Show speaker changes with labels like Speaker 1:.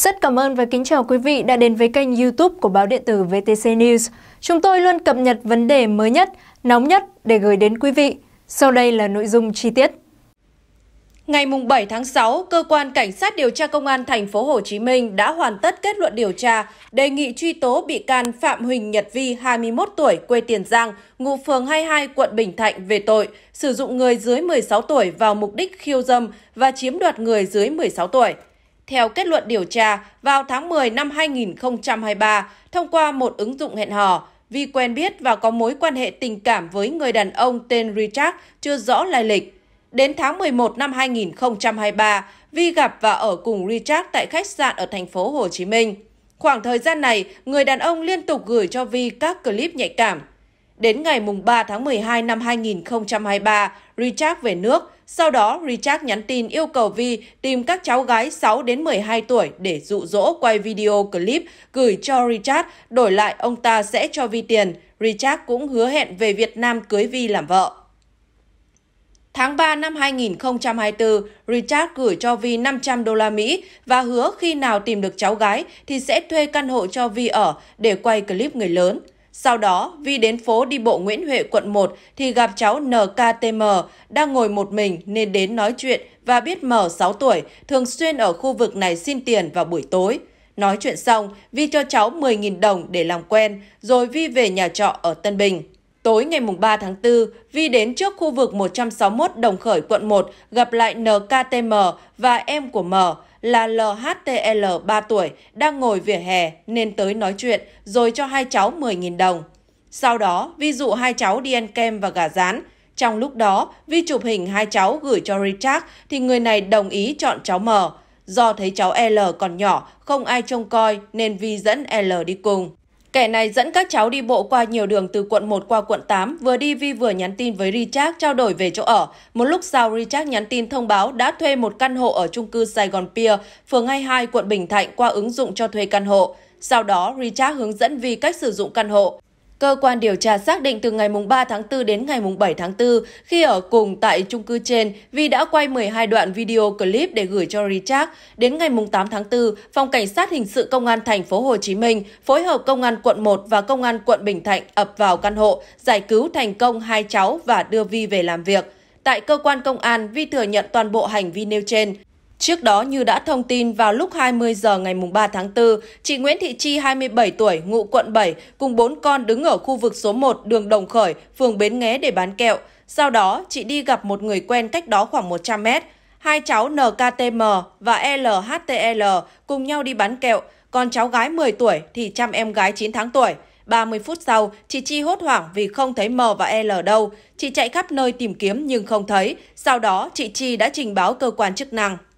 Speaker 1: Rất cảm ơn và kính chào quý vị đã đến với kênh youtube của báo điện tử VTC News. Chúng tôi luôn cập nhật vấn đề mới nhất, nóng nhất để gửi đến quý vị. Sau đây là nội dung chi tiết. Ngày 7 tháng 6, cơ quan cảnh sát điều tra công an thành phố Hồ Chí Minh đã hoàn tất kết luận điều tra, đề nghị truy tố bị can Phạm Huỳnh Nhật Vi, 21 tuổi, quê Tiền Giang, ngụ phường 22, quận Bình Thạnh về tội sử dụng người dưới 16 tuổi vào mục đích khiêu dâm và chiếm đoạt người dưới 16 tuổi. Theo kết luận điều tra, vào tháng 10 năm 2023, thông qua một ứng dụng hẹn hò, Vi quen biết và có mối quan hệ tình cảm với người đàn ông tên Richard chưa rõ lai lịch. Đến tháng 11 năm 2023, Vi gặp và ở cùng Richard tại khách sạn ở thành phố Hồ Chí Minh. Khoảng thời gian này, người đàn ông liên tục gửi cho Vi các clip nhạy cảm. Đến ngày 3 tháng 12 năm 2023, Richard về nước, sau đó, Richard nhắn tin yêu cầu Vi tìm các cháu gái 6 đến 12 tuổi để dụ dỗ quay video clip gửi cho Richard, đổi lại ông ta sẽ cho Vi tiền. Richard cũng hứa hẹn về Việt Nam cưới Vi làm vợ. Tháng 3 năm 2024, Richard gửi cho Vi 500 đô la Mỹ và hứa khi nào tìm được cháu gái thì sẽ thuê căn hộ cho Vi ở để quay clip người lớn. Sau đó, Vi đến phố đi bộ Nguyễn Huệ quận 1 thì gặp cháu NKTM đang ngồi một mình nên đến nói chuyện và biết M 6 tuổi thường xuyên ở khu vực này xin tiền vào buổi tối. Nói chuyện xong, Vi cho cháu 10.000 đồng để làm quen, rồi Vi về nhà trọ ở Tân Bình. Tối ngày 3 tháng 4, Vi đến trước khu vực 161 Đồng Khởi, quận 1, gặp lại NKTM và em của M là LHTL 3 tuổi đang ngồi vỉa hè nên tới nói chuyện rồi cho hai cháu 10.000 đồng. Sau đó, Vi dụ hai cháu đi ăn kem và gà rán. Trong lúc đó, Vi chụp hình hai cháu gửi cho Richard thì người này đồng ý chọn cháu M. Do thấy cháu L còn nhỏ, không ai trông coi nên Vi dẫn L đi cùng. Kẻ này dẫn các cháu đi bộ qua nhiều đường từ quận 1 qua quận 8, vừa đi Vi vừa nhắn tin với Richard trao đổi về chỗ ở. Một lúc sau, Richard nhắn tin thông báo đã thuê một căn hộ ở trung cư Sài Gòn Pier, phường 22, quận Bình Thạnh qua ứng dụng cho thuê căn hộ. Sau đó, Richard hướng dẫn Vi cách sử dụng căn hộ. Cơ quan điều tra xác định từ ngày 3 tháng 4 đến ngày 7 tháng 4, khi ở cùng tại chung cư trên, Vi đã quay 12 đoạn video clip để gửi cho Richard. Đến ngày 8 tháng 4, Phòng Cảnh sát Hình sự Công an thành phố Hồ Chí Minh phối hợp Công an quận 1 và Công an quận Bình Thạnh ập vào căn hộ, giải cứu thành công hai cháu và đưa Vi về làm việc. Tại cơ quan công an, Vi thừa nhận toàn bộ hành vi nêu trên. Trước đó như đã thông tin vào lúc 20 giờ ngày 3 tháng 4, chị Nguyễn Thị Chi 27 tuổi, ngụ quận 7 cùng 4 con đứng ở khu vực số 1 đường Đồng Khởi, phường Bến Nghé để bán kẹo. Sau đó, chị đi gặp một người quen cách đó khoảng 100 mét. Hai cháu NKTM và LHTL cùng nhau đi bán kẹo, còn cháu gái 10 tuổi thì chăm em gái 9 tháng tuổi. 30 phút sau, chị Chi hốt hoảng vì không thấy M và L đâu. Chị chạy khắp nơi tìm kiếm nhưng không thấy. Sau đó, chị Chi đã trình báo cơ quan chức năng.